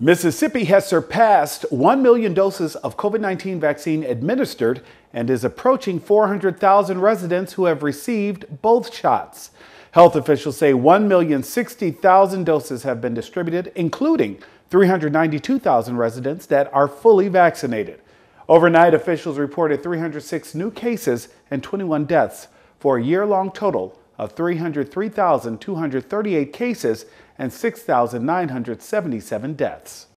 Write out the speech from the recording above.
Mississippi has surpassed 1 million doses of COVID 19 vaccine administered and is approaching 400,000 residents who have received both shots. Health officials say 1,060,000 doses have been distributed, including 392,000 residents that are fully vaccinated. Overnight, officials reported 306 new cases and 21 deaths for a year long total of 303,238 cases and 6,977 deaths.